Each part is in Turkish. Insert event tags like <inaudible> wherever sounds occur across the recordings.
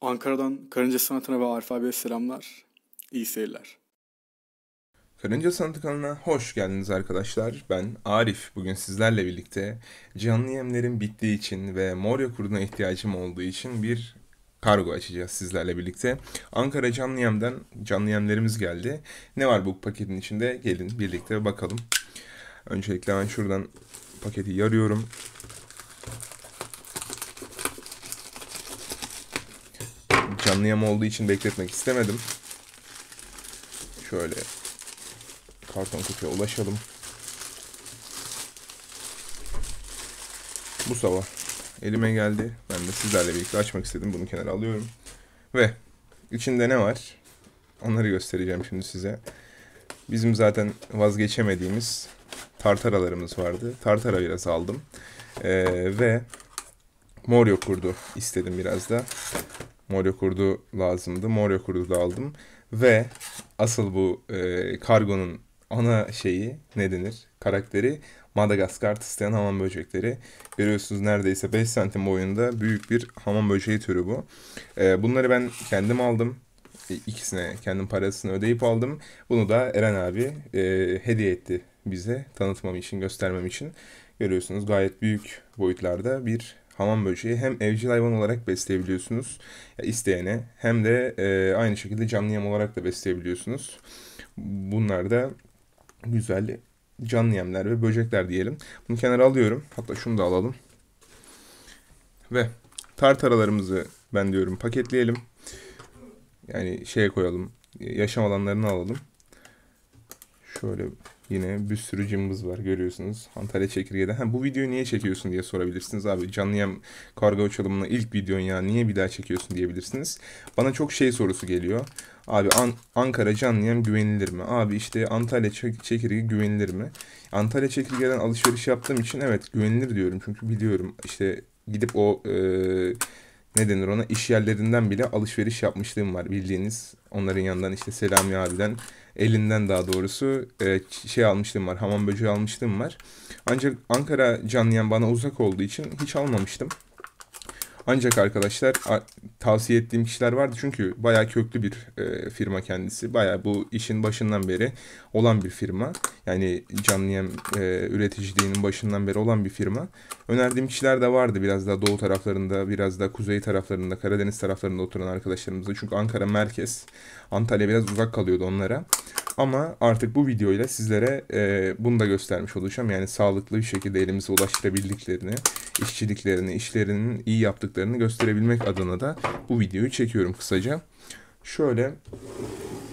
Ankara'dan Karınca Sanatı'na ve Arif abiye selamlar. İyi seyirler. Karınca Sanatı kanalına hoş geldiniz arkadaşlar. Ben Arif. Bugün sizlerle birlikte canlı yemlerin bittiği için ve Morya kuruna ihtiyacım olduğu için bir kargo açacağız sizlerle birlikte. Ankara canlı yemden canlı yemlerimiz geldi. Ne var bu paketin içinde? Gelin birlikte bakalım. Öncelikle ben şuradan paketi yarıyorum. Canlı yama olduğu için bekletmek istemedim. Şöyle karton kutuya ulaşalım. Bu sabah elime geldi. Ben de sizlerle birlikte açmak istedim. Bunu kenara alıyorum. Ve içinde ne var? Onları göstereceğim şimdi size. Bizim zaten vazgeçemediğimiz tartaralarımız vardı. Tartara biraz aldım. Ee, ve mor yokurdu istedim biraz da. Mor kurdu lazımdı. Mor kurdu da aldım. Ve asıl bu e, kargonun ana şeyi ne denir? Karakteri Madagaskar tıslayan hamam böcekleri. Görüyorsunuz neredeyse 5 santim boyunda büyük bir hamam böceği türü bu. E, bunları ben kendim aldım. E, ikisine kendim parasını ödeyip aldım. Bunu da Eren abi e, hediye etti bize tanıtmam için, göstermem için. Görüyorsunuz gayet büyük boyutlarda bir hamam böceği hem evcil hayvan olarak besleyebiliyorsunuz isteyene hem de e, aynı şekilde canlı yem olarak da besleyebiliyorsunuz. Bunlar da güzel canlı yemler ve böcekler diyelim. Bunu kenara alıyorum. Hatta şunu da alalım. Ve tartaralarımızı ben diyorum paketleyelim. Yani şeye koyalım. Yaşam alanlarını alalım. Şöyle Yine bir sürü cımbız var görüyorsunuz. Antalya çekirgede. Ha, bu videoyu niye çekiyorsun diye sorabilirsiniz abi. Canlı yem karga uçalımına ilk videon ya niye bir daha çekiyorsun diyebilirsiniz. Bana çok şey sorusu geliyor. Abi An Ankara canlı yem güvenilir mi? Abi işte Antalya çekirge güvenilir mi? Antalya çekirgeden alışveriş yaptığım için evet güvenilir diyorum. Çünkü biliyorum işte gidip o e, ne denir ona iş yerlerinden bile alışveriş yapmışlığım var bildiğiniz. Onların yanından işte Selami abiden elinden daha doğrusu e, şey almıştım var. Hamam böceği almıştım var. Ancak Ankara canlıyan bana uzak olduğu için hiç almamıştım. Ancak arkadaşlar tavsiye ettiğim kişiler vardı çünkü bayağı köklü bir e, firma kendisi. Bayağı bu işin başından beri olan bir firma. Yani canlı yem e, üreticiliğinin başından beri olan bir firma. Önerdiğim kişiler de vardı biraz daha doğu taraflarında, biraz daha kuzey taraflarında, Karadeniz taraflarında oturan arkadaşlarımızda. Çünkü Ankara merkez, Antalya biraz uzak kalıyordu onlara. Ama artık bu videoyla sizlere e, bunu da göstermiş olacağım. Yani sağlıklı bir şekilde elimize ulaştırabildiklerini, işçiliklerini, işlerinin iyi yaptıklarını gösterebilmek adına da bu videoyu çekiyorum kısaca. Şöyle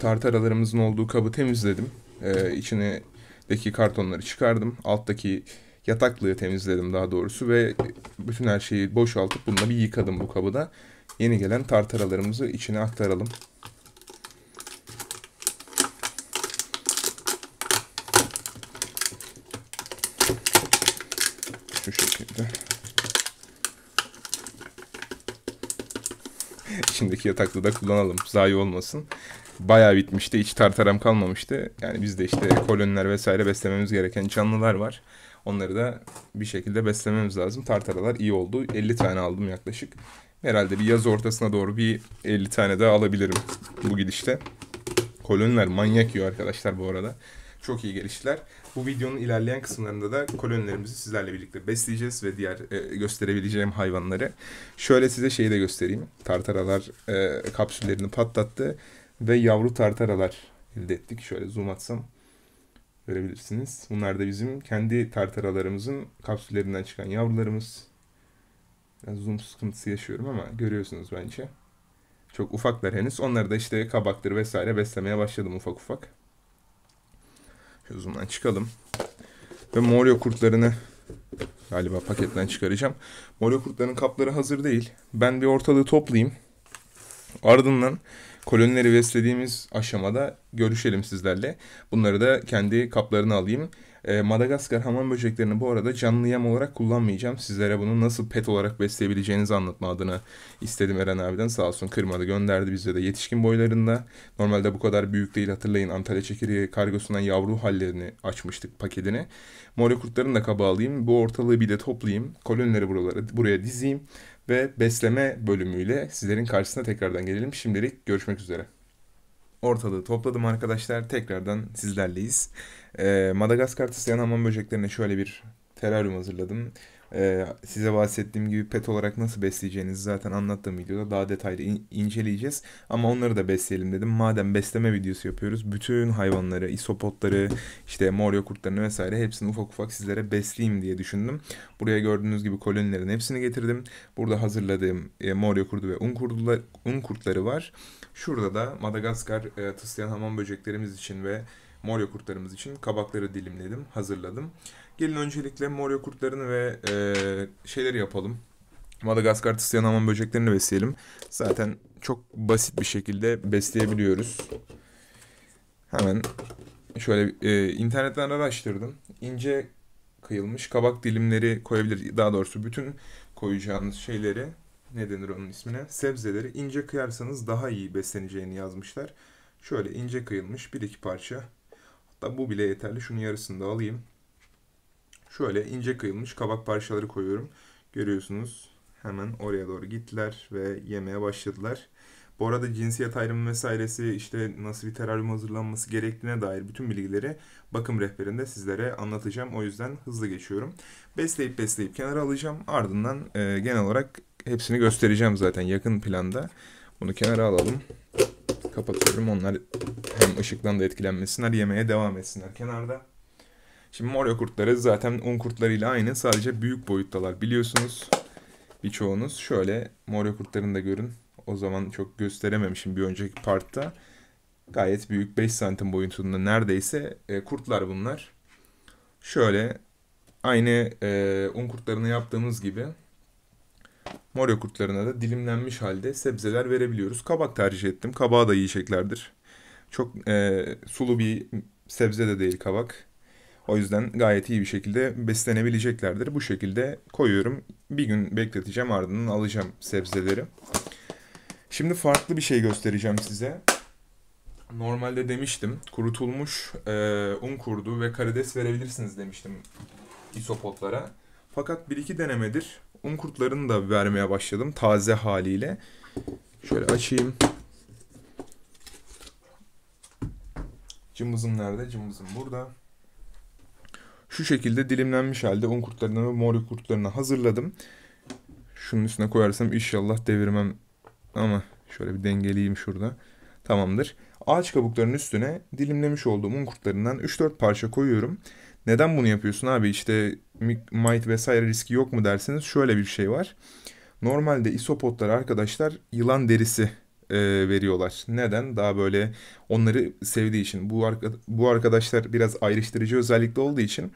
tartaralarımızın olduğu kabı temizledim. Ee, içine üstteki kartonları çıkardım. Alttaki yataklığı temizledim daha doğrusu ve bütün her şeyi boşaltıp bununla bir yıkadım bu kabı da. Yeni gelen tartaralarımızı içine aktaralım. içindeki yatakta da kullanalım. Zayi olmasın. Bayağı bitmişti. Hiç tartaram kalmamıştı. Yani bizde işte koloniler vesaire beslememiz gereken canlılar var. Onları da bir şekilde beslememiz lazım. Tartaralar iyi oldu. 50 tane aldım yaklaşık. Herhalde bir yaz ortasına doğru bir 50 tane daha alabilirim bu gidişte. Koloniler manyak yiyor arkadaşlar bu arada. Çok iyi geliştiler. Bu videonun ilerleyen kısımlarında da kolonilerimizi sizlerle birlikte besleyeceğiz ve diğer e, gösterebileceğim hayvanları. Şöyle size şeyi de göstereyim. Tartaralar e, kapsüllerini patlattı ve yavru tartaralar elde ettik. Şöyle zoom atsam görebilirsiniz. Bunlar da bizim kendi tartaralarımızın kapsüllerinden çıkan yavrularımız. Biraz zoom sıkıntısı yaşıyorum ama görüyorsunuz bence. Çok ufaklar henüz. Onları da işte kabaktır vesaire beslemeye başladım ufak ufak. Çözümden çıkalım. Ve Morio kurtlarını galiba paketten çıkaracağım. Morio kurtlarının kapları hazır değil. Ben bir ortalığı toplayayım. Ardından kolonileri beslediğimiz aşamada görüşelim sizlerle. Bunları da kendi kaplarını alayım. E, Madagaskar hamam böceklerini bu arada canlı yem olarak kullanmayacağım. Sizlere bunu nasıl pet olarak besleyebileceğinizi anlatma adına istedim Eren abiden. Sağ olsun kırmadı gönderdi bize de yetişkin boylarında. Normalde bu kadar büyük değil hatırlayın Antalya çekirge kargosundan yavru hallerini açmıştık paketini. Mor kurtlarını da kaba alayım. Bu ortalığı bir de toplayayım. Kolonileri buralara, buraya dizeyim ve besleme bölümüyle sizlerin karşısına tekrardan gelelim. Şimdilik görüşmek üzere ortalığı topladım arkadaşlar. Tekrardan sizlerleyiz. Ee, Madagaskar tıslayan hamam böceklerine şöyle bir teraryum hazırladım. Ee, size bahsettiğim gibi pet olarak nasıl besleyeceğinizi zaten anlattığım videoda daha detaylı in- inceleyeceğiz. Ama onları da besleyelim dedim. Madem besleme videosu yapıyoruz bütün hayvanları, isopotları, işte moryo kurtlarını vesaire hepsini ufak ufak sizlere besleyeyim diye düşündüm. Buraya gördüğünüz gibi kolonilerin hepsini getirdim. Burada hazırladığım e, moryo kurdu ve un, kurdular, un kurtları var. Şurada da Madagaskar e, tıslayan hamam böceklerimiz için ve moryo kurtlarımız için kabakları dilimledim, hazırladım. Gelin öncelikle Moria kurtlarını ve e, şeyleri yapalım. Madagaskar tıslayan hamam böceklerini besleyelim. Zaten çok basit bir şekilde besleyebiliyoruz. Hemen şöyle e, internetten araştırdım. İnce kıyılmış kabak dilimleri koyabilir. Daha doğrusu bütün koyacağınız şeyleri ne denir onun ismine? Sebzeleri ince kıyarsanız daha iyi besleneceğini yazmışlar. Şöyle ince kıyılmış bir iki parça. Hatta bu bile yeterli. Şunun yarısını da alayım. Şöyle ince kıyılmış kabak parçaları koyuyorum. Görüyorsunuz hemen oraya doğru gittiler ve yemeye başladılar. Bu arada cinsiyet ayrımı vesairesi işte nasıl bir teraryum hazırlanması gerektiğine dair bütün bilgileri bakım rehberinde sizlere anlatacağım. O yüzden hızlı geçiyorum. Besleyip besleyip kenara alacağım. Ardından e, genel olarak hepsini göstereceğim zaten yakın planda. Bunu kenara alalım. Kapatıyorum. Onlar hem ışıktan da etkilenmesinler, yemeye devam etsinler kenarda. Şimdi moria kurtları zaten un kurtlarıyla aynı. Sadece büyük boyuttalar biliyorsunuz. Birçoğunuz. Şöyle moria kurtlarını da görün. O zaman çok gösterememişim bir önceki partta. Gayet büyük 5 santim boyutunda neredeyse e, kurtlar bunlar. Şöyle aynı e, un kurtlarını yaptığımız gibi moria kurtlarına da dilimlenmiş halde sebzeler verebiliyoruz. Kabak tercih ettim. Kabağı da yiyeceklerdir. Çok e, sulu bir sebze de değil kabak. O yüzden gayet iyi bir şekilde beslenebileceklerdir. Bu şekilde koyuyorum. Bir gün bekleteceğim ardından alacağım sebzeleri. Şimdi farklı bir şey göstereceğim size. Normalde demiştim kurutulmuş e, un kurdu ve karides verebilirsiniz demiştim isopotlara. Fakat bir iki denemedir un kurtlarını da vermeye başladım taze haliyle. Şöyle açayım. Cımbızım nerede? Cımbızım burada. Şu şekilde dilimlenmiş halde un kurtlarını ve mor kurtlarını hazırladım. Şunun üstüne koyarsam inşallah devirmem ama şöyle bir dengeleyeyim şurada. Tamamdır. Ağaç kabuklarının üstüne dilimlemiş olduğum un kurtlarından 3-4 parça koyuyorum. Neden bunu yapıyorsun abi işte mite vesaire riski yok mu derseniz şöyle bir şey var. Normalde isopotlar arkadaşlar yılan derisi e, veriyorlar. Neden? Daha böyle onları sevdiği için. Bu, arka, bu arkadaşlar biraz ayrıştırıcı özellikle olduğu için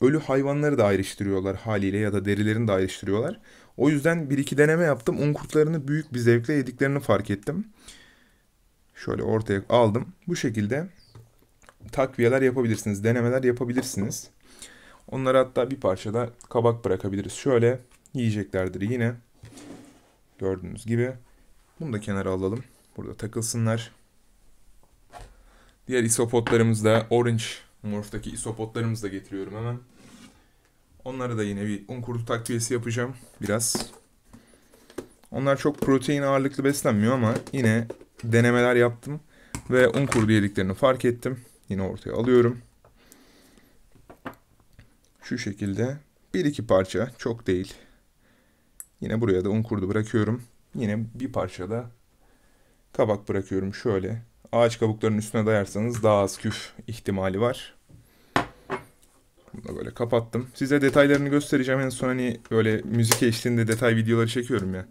ölü hayvanları da ayrıştırıyorlar haliyle ya da derilerini de ayrıştırıyorlar. O yüzden bir iki deneme yaptım. Unkurtlarını büyük bir zevkle yediklerini fark ettim. Şöyle ortaya aldım. Bu şekilde takviyeler yapabilirsiniz, denemeler yapabilirsiniz. Onları hatta bir parça da kabak bırakabiliriz. Şöyle yiyeceklerdir yine. Gördüğünüz gibi bunu da kenara alalım. Burada takılsınlar. Diğer isopotlarımız da Orange Morph'taki isopotlarımızı da getiriyorum hemen. Onlara da yine bir un kurdu takviyesi yapacağım biraz. Onlar çok protein ağırlıklı beslenmiyor ama yine denemeler yaptım. Ve un kurdu yediklerini fark ettim. Yine ortaya alıyorum. Şu şekilde bir iki parça çok değil. Yine buraya da un kurdu bırakıyorum. Yine bir parça da kabak bırakıyorum şöyle. Ağaç kabuklarının üstüne dayarsanız daha az küf ihtimali var. Bunu da böyle kapattım. Size detaylarını göstereceğim. En son hani böyle müzik eşliğinde detay videoları çekiyorum ya.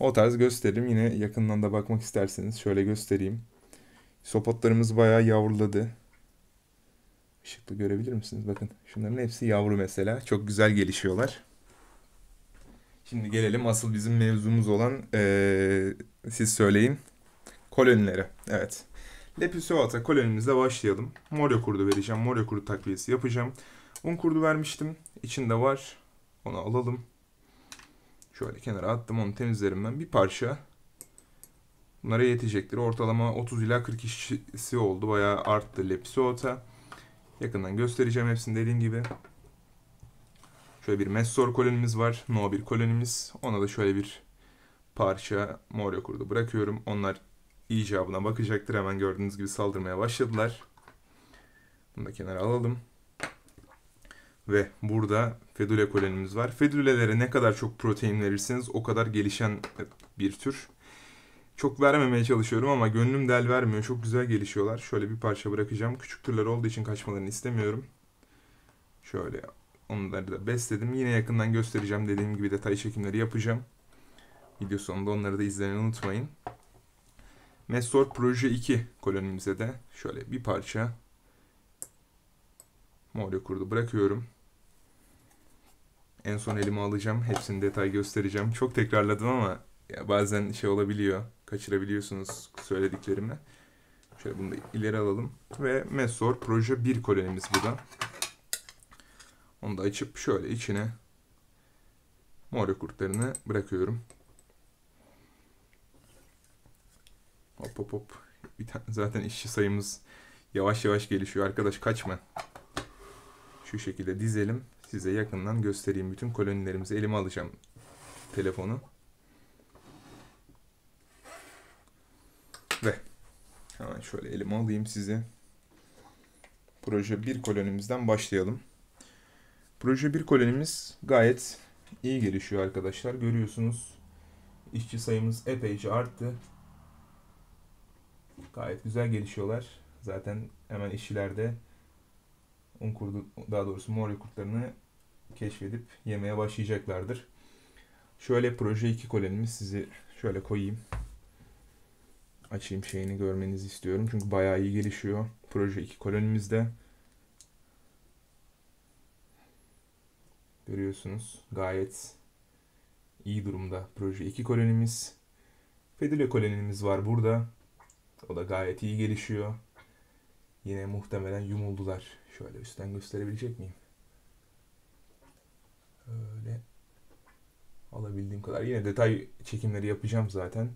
O tarz gösteririm. Yine yakından da bakmak isterseniz şöyle göstereyim. Sopatlarımız bayağı yavruladı. Işıklı görebilir misiniz? Bakın şunların hepsi yavru mesela. Çok güzel gelişiyorlar. Şimdi gelelim asıl bizim mevzumuz olan ee, siz söyleyin kolonileri. Evet. Lepisuata kolonimizle başlayalım. Moryo kurdu vereceğim. Moryo kurdu takviyesi yapacağım. Un kurdu vermiştim. İçinde var. Onu alalım. Şöyle kenara attım. Onu temizlerim ben. Bir parça. Bunlara yetecektir. Ortalama 30 ila 40 işçisi oldu. Bayağı arttı Lepisuata. Yakından göstereceğim hepsini dediğim gibi. Şöyle bir Mestor kolonimiz var. No bir kolonimiz. Ona da şöyle bir parça mor yokurdu bırakıyorum. Onlar icabına bakacaktır. Hemen gördüğünüz gibi saldırmaya başladılar. Bunu da kenara alalım. Ve burada fedule kolonimiz var. Fedulelere ne kadar çok protein verirseniz o kadar gelişen bir tür. Çok vermemeye çalışıyorum ama gönlüm del vermiyor. Çok güzel gelişiyorlar. Şöyle bir parça bırakacağım. Küçük türler olduğu için kaçmalarını istemiyorum. Şöyle Onları da besledim. Yine yakından göstereceğim. Dediğim gibi detay çekimleri yapacağım. Video sonunda onları da izlemeyi unutmayın. Mestor Proje 2 kolonimize de şöyle bir parça mor kurdu bırakıyorum. En son elime alacağım. Hepsini detay göstereceğim. Çok tekrarladım ama ya bazen şey olabiliyor. Kaçırabiliyorsunuz söylediklerimi. Şöyle bunu da ileri alalım. Ve Mesor Proje 1 kolonimiz bu da. Onu da açıp şöyle içine mor kurtlarını bırakıyorum. Hop hop hop. Bir tane, zaten işçi sayımız yavaş yavaş gelişiyor. Arkadaş kaçma. Şu şekilde dizelim. Size yakından göstereyim. Bütün kolonilerimizi elime alacağım telefonu. Ve hemen şöyle elime alayım sizi. Proje bir kolonimizden başlayalım. Proje 1 kolonimiz gayet iyi gelişiyor arkadaşlar. Görüyorsunuz işçi sayımız epeyce arttı. Gayet güzel gelişiyorlar. Zaten hemen işçilerde un kurdu, daha doğrusu mor kurtlarını keşfedip yemeye başlayacaklardır. Şöyle proje 2 kolonimiz sizi şöyle koyayım. Açayım şeyini görmenizi istiyorum. Çünkü bayağı iyi gelişiyor. Proje 2 kolonimizde. Görüyorsunuz gayet iyi durumda proje. İki kolonimiz, Fedile kolonimiz var burada. O da gayet iyi gelişiyor. Yine muhtemelen yumuldular. Şöyle üstten gösterebilecek miyim? Öyle alabildiğim kadar. Yine detay çekimleri yapacağım zaten.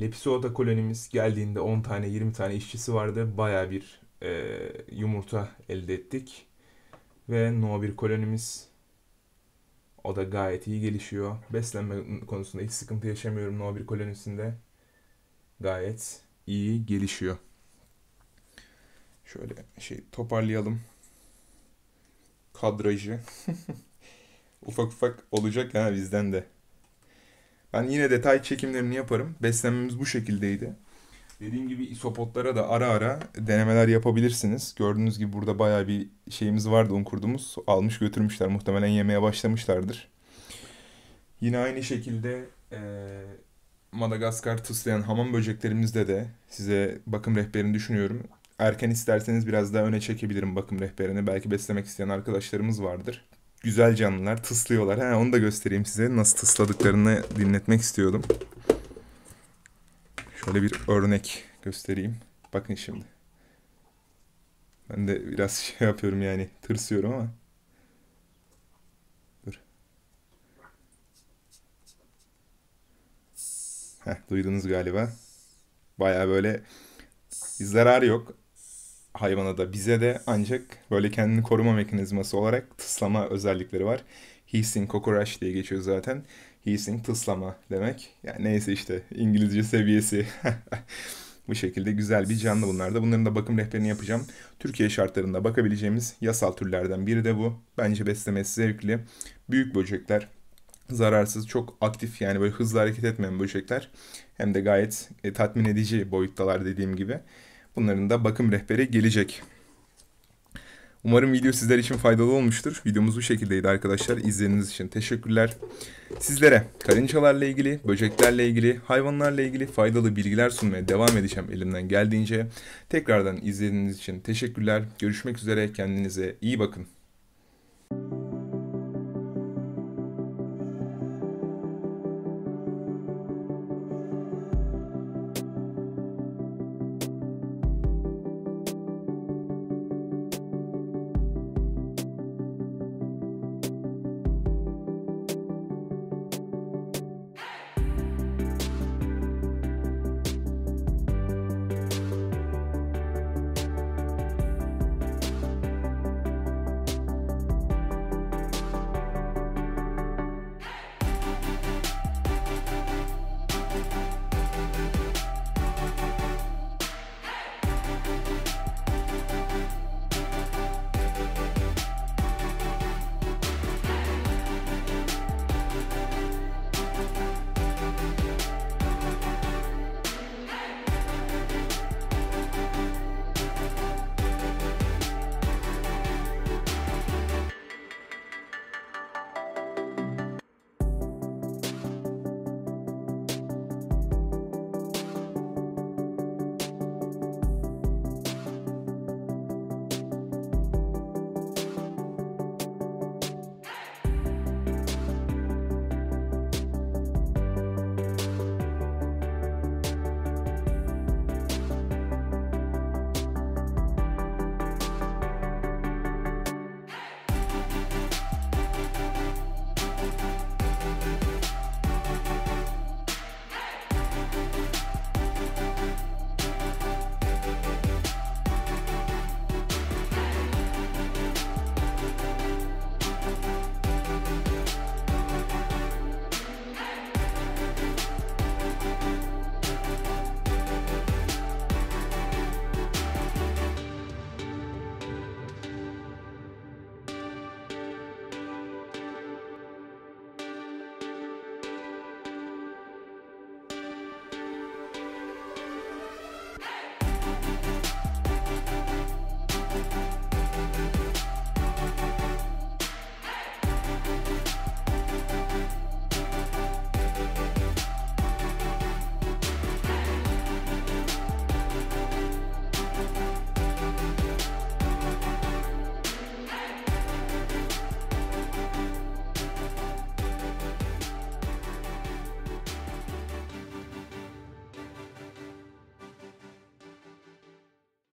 Lepisota kolonimiz geldiğinde 10 tane 20 tane işçisi vardı. Baya bir e, yumurta elde ettik. Ve No1 kolonimiz o da gayet iyi gelişiyor. Beslenme konusunda hiç sıkıntı yaşamıyorum No 1 kolonisinde. Gayet iyi gelişiyor. Şöyle şey toparlayalım. Kadrajı. <laughs> ufak ufak olacak ha bizden de. Ben yine detay çekimlerini yaparım. Beslenmemiz bu şekildeydi. Dediğim gibi isopotlara da ara ara denemeler yapabilirsiniz. Gördüğünüz gibi burada bayağı bir şeyimiz vardı un kurdumuz. Almış götürmüşler. Muhtemelen yemeye başlamışlardır. Yine aynı şekilde e, Madagaskar tıslayan hamam böceklerimizde de size bakım rehberini düşünüyorum. Erken isterseniz biraz daha öne çekebilirim bakım rehberini. Belki beslemek isteyen arkadaşlarımız vardır. Güzel canlılar tıslıyorlar. Ha, onu da göstereyim size. Nasıl tısladıklarını dinletmek istiyordum. Şöyle bir örnek göstereyim. Bakın şimdi. Ben de biraz <laughs> şey yapıyorum yani tırsıyorum ama. Dur. Heh, duydunuz galiba. Baya böyle zarar yok hayvana da bize de ancak böyle kendini koruma mekanizması olarak tıslama özellikleri var. Hissing cockroach diye geçiyor zaten hissing tıslama demek. Yani neyse işte İngilizce seviyesi. <laughs> Bu şekilde güzel bir canlı bunlar da. Bunların da bakım rehberini yapacağım. Türkiye şartlarında bakabileceğimiz yasal türlerden biri de bu. Bence beslemesi zevkli. Büyük böcekler, zararsız, çok aktif yani böyle hızlı hareket etmeyen böcekler. Hem de gayet e, tatmin edici boyuttalar dediğim gibi. Bunların da bakım rehberi gelecek. Umarım video sizler için faydalı olmuştur. Videomuz bu şekildeydi arkadaşlar. İzlediğiniz için teşekkürler. Sizlere karıncalarla ilgili, böceklerle ilgili, hayvanlarla ilgili faydalı bilgiler sunmaya devam edeceğim elimden geldiğince. Tekrardan izlediğiniz için teşekkürler. Görüşmek üzere. Kendinize iyi bakın.